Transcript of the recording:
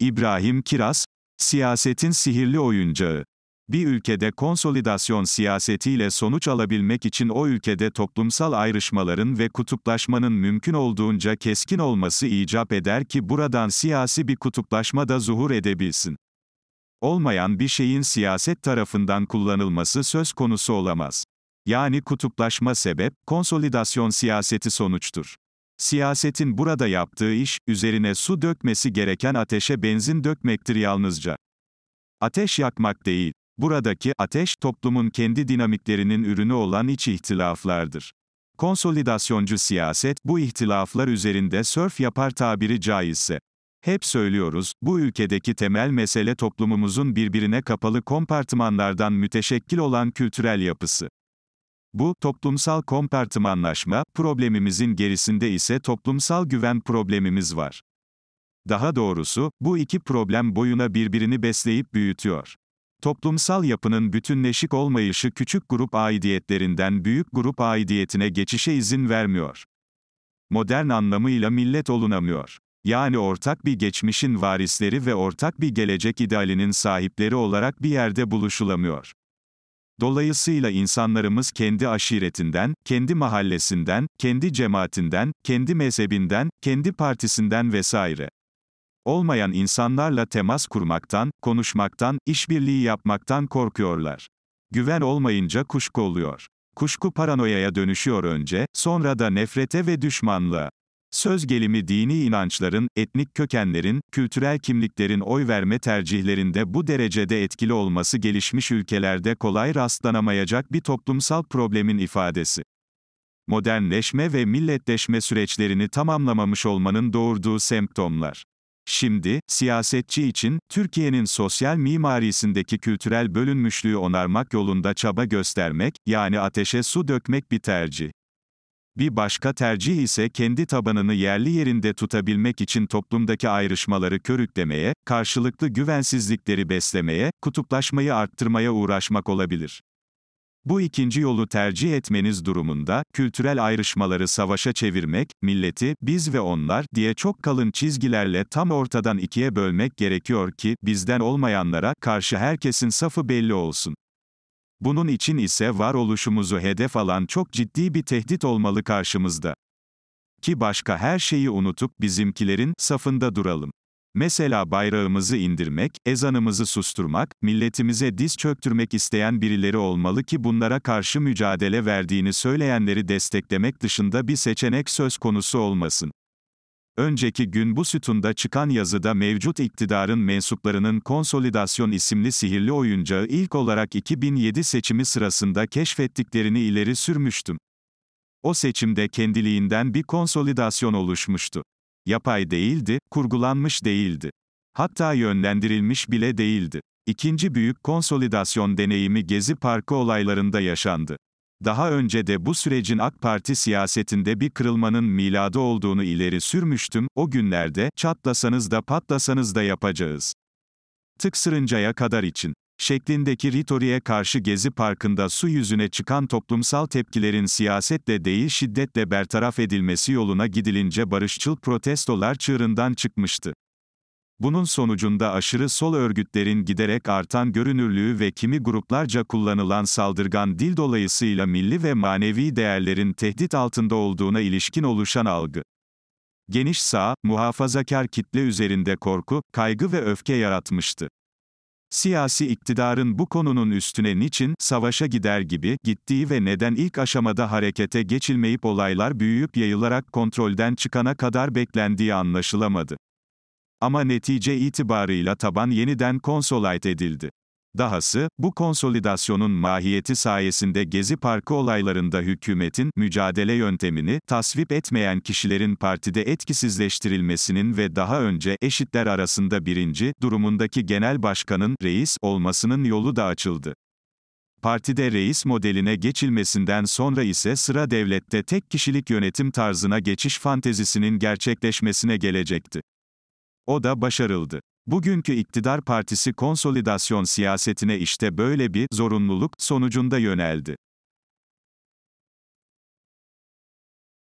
İbrahim Kiraz, siyasetin sihirli oyuncağı. Bir ülkede konsolidasyon siyasetiyle sonuç alabilmek için o ülkede toplumsal ayrışmaların ve kutuplaşmanın mümkün olduğunca keskin olması icap eder ki buradan siyasi bir kutuplaşma da zuhur edebilsin. Olmayan bir şeyin siyaset tarafından kullanılması söz konusu olamaz. Yani kutuplaşma sebep, konsolidasyon siyaseti sonuçtur. Siyasetin burada yaptığı iş, üzerine su dökmesi gereken ateşe benzin dökmektir yalnızca. Ateş yakmak değil. Buradaki ateş, toplumun kendi dinamiklerinin ürünü olan iç ihtilaflardır. Konsolidasyoncu siyaset, bu ihtilaflar üzerinde sörf yapar tabiri caizse. Hep söylüyoruz, bu ülkedeki temel mesele toplumumuzun birbirine kapalı kompartmanlardan müteşekkil olan kültürel yapısı. Bu, toplumsal kompartımanlaşma, problemimizin gerisinde ise toplumsal güven problemimiz var. Daha doğrusu, bu iki problem boyuna birbirini besleyip büyütüyor. Toplumsal yapının bütünleşik olmayışı küçük grup aidiyetlerinden büyük grup aidiyetine geçişe izin vermiyor. Modern anlamıyla millet olunamıyor. Yani ortak bir geçmişin varisleri ve ortak bir gelecek idealinin sahipleri olarak bir yerde buluşulamıyor. Dolayısıyla insanlarımız kendi aşiretinden, kendi mahallesinden, kendi cemaatinden, kendi mezhebinden, kendi partisinden vesaire olmayan insanlarla temas kurmaktan, konuşmaktan, işbirliği yapmaktan korkuyorlar. Güven olmayınca kuşku oluyor. Kuşku paranoyaya dönüşüyor önce, sonra da nefrete ve düşmanlığa. Söz gelimi dini inançların, etnik kökenlerin, kültürel kimliklerin oy verme tercihlerinde bu derecede etkili olması gelişmiş ülkelerde kolay rastlanamayacak bir toplumsal problemin ifadesi. Modernleşme ve milletleşme süreçlerini tamamlamamış olmanın doğurduğu semptomlar. Şimdi, siyasetçi için, Türkiye'nin sosyal mimarisindeki kültürel bölünmüşlüğü onarmak yolunda çaba göstermek, yani ateşe su dökmek bir tercih. Bir başka tercih ise kendi tabanını yerli yerinde tutabilmek için toplumdaki ayrışmaları körüklemeye, karşılıklı güvensizlikleri beslemeye, kutuplaşmayı arttırmaya uğraşmak olabilir. Bu ikinci yolu tercih etmeniz durumunda, kültürel ayrışmaları savaşa çevirmek, milleti, biz ve onlar diye çok kalın çizgilerle tam ortadan ikiye bölmek gerekiyor ki, bizden olmayanlara karşı herkesin safı belli olsun bunun için ise varoluşumuzu hedef alan çok ciddi bir tehdit olmalı karşımızda. Ki başka her şeyi unutup bizimkilerin safında duralım. Mesela bayrağımızı indirmek, ezanımızı susturmak, milletimize diz çöktürmek isteyen birileri olmalı ki bunlara karşı mücadele verdiğini söyleyenleri desteklemek dışında bir seçenek söz konusu olmasın. Önceki gün bu sütunda çıkan yazıda mevcut iktidarın mensuplarının konsolidasyon isimli sihirli oyuncağı ilk olarak 2007 seçimi sırasında keşfettiklerini ileri sürmüştüm. O seçimde kendiliğinden bir konsolidasyon oluşmuştu. Yapay değildi, kurgulanmış değildi. Hatta yönlendirilmiş bile değildi. İkinci büyük konsolidasyon deneyimi Gezi Parkı olaylarında yaşandı. Daha önce de bu sürecin AK Parti siyasetinde bir kırılmanın miladı olduğunu ileri sürmüştüm, o günlerde, çatlasanız da patlasanız da yapacağız. Tıksırıncaya kadar için şeklindeki ritoriye karşı Gezi Parkı'nda su yüzüne çıkan toplumsal tepkilerin siyasetle değil şiddetle bertaraf edilmesi yoluna gidilince barışçıl protestolar çığırından çıkmıştı. Bunun sonucunda aşırı sol örgütlerin giderek artan görünürlüğü ve kimi gruplarca kullanılan saldırgan dil dolayısıyla milli ve manevi değerlerin tehdit altında olduğuna ilişkin oluşan algı. Geniş sağ, muhafazakar kitle üzerinde korku, kaygı ve öfke yaratmıştı. Siyasi iktidarın bu konunun üstüne niçin, savaşa gider gibi, gittiği ve neden ilk aşamada harekete geçilmeyip olaylar büyüyüp yayılarak kontrolden çıkana kadar beklendiği anlaşılamadı. Ama netice itibarıyla taban yeniden konsolide edildi. Dahası, bu konsolidasyonun mahiyeti sayesinde Gezi Parkı olaylarında hükümetin, mücadele yöntemini, tasvip etmeyen kişilerin partide etkisizleştirilmesinin ve daha önce, eşitler arasında birinci, durumundaki genel başkanın, reis, olmasının yolu da açıldı. Partide reis modeline geçilmesinden sonra ise sıra devlette tek kişilik yönetim tarzına geçiş fantezisinin gerçekleşmesine gelecekti. O da başarıldı. Bugünkü iktidar partisi konsolidasyon siyasetine işte böyle bir zorunluluk sonucunda yöneldi.